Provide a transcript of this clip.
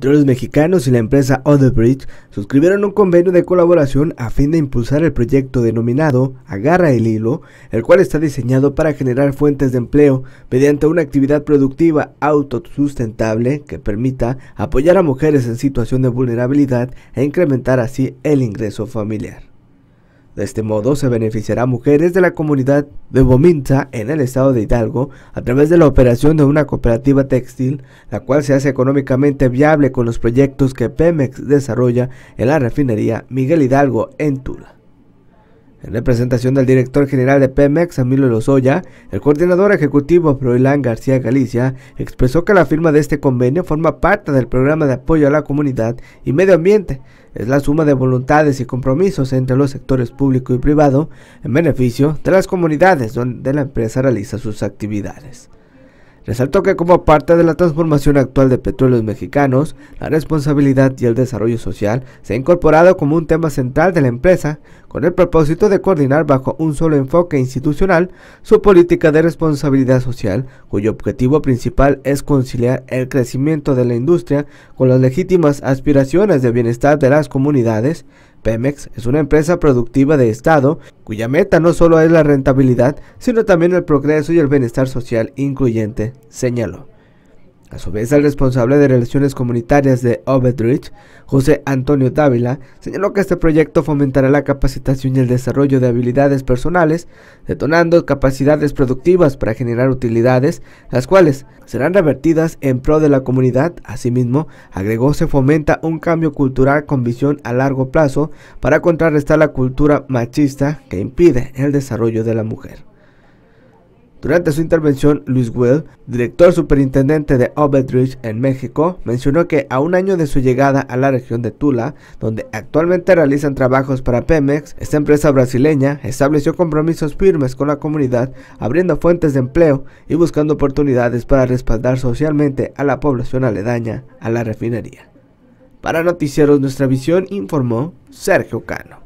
los Mexicanos y la empresa Otherbridge suscribieron un convenio de colaboración a fin de impulsar el proyecto denominado Agarra el Hilo, el cual está diseñado para generar fuentes de empleo mediante una actividad productiva autosustentable que permita apoyar a mujeres en situación de vulnerabilidad e incrementar así el ingreso familiar. De este modo se beneficiará a mujeres de la comunidad de Bominza en el estado de Hidalgo a través de la operación de una cooperativa textil, la cual se hace económicamente viable con los proyectos que Pemex desarrolla en la refinería Miguel Hidalgo en Tula. En representación del director general de Pemex, Amilo Lozoya, el coordinador ejecutivo Froilán García Galicia expresó que la firma de este convenio forma parte del programa de apoyo a la comunidad y medio ambiente. Es la suma de voluntades y compromisos entre los sectores público y privado en beneficio de las comunidades donde la empresa realiza sus actividades. Resaltó que como parte de la transformación actual de petróleos mexicanos, la responsabilidad y el desarrollo social se ha incorporado como un tema central de la empresa, con el propósito de coordinar bajo un solo enfoque institucional su política de responsabilidad social, cuyo objetivo principal es conciliar el crecimiento de la industria con las legítimas aspiraciones de bienestar de las comunidades, Pemex es una empresa productiva de Estado cuya meta no solo es la rentabilidad, sino también el progreso y el bienestar social incluyente, señaló. A su vez, el responsable de Relaciones Comunitarias de Obedrich, José Antonio Dávila, señaló que este proyecto fomentará la capacitación y el desarrollo de habilidades personales, detonando capacidades productivas para generar utilidades, las cuales serán revertidas en pro de la comunidad. Asimismo, agregó se fomenta un cambio cultural con visión a largo plazo para contrarrestar la cultura machista que impide el desarrollo de la mujer. Durante su intervención, Luis Will, director superintendente de Obedrich en México, mencionó que a un año de su llegada a la región de Tula, donde actualmente realizan trabajos para Pemex, esta empresa brasileña estableció compromisos firmes con la comunidad, abriendo fuentes de empleo y buscando oportunidades para respaldar socialmente a la población aledaña a la refinería. Para Noticieros Nuestra Visión informó Sergio Cano.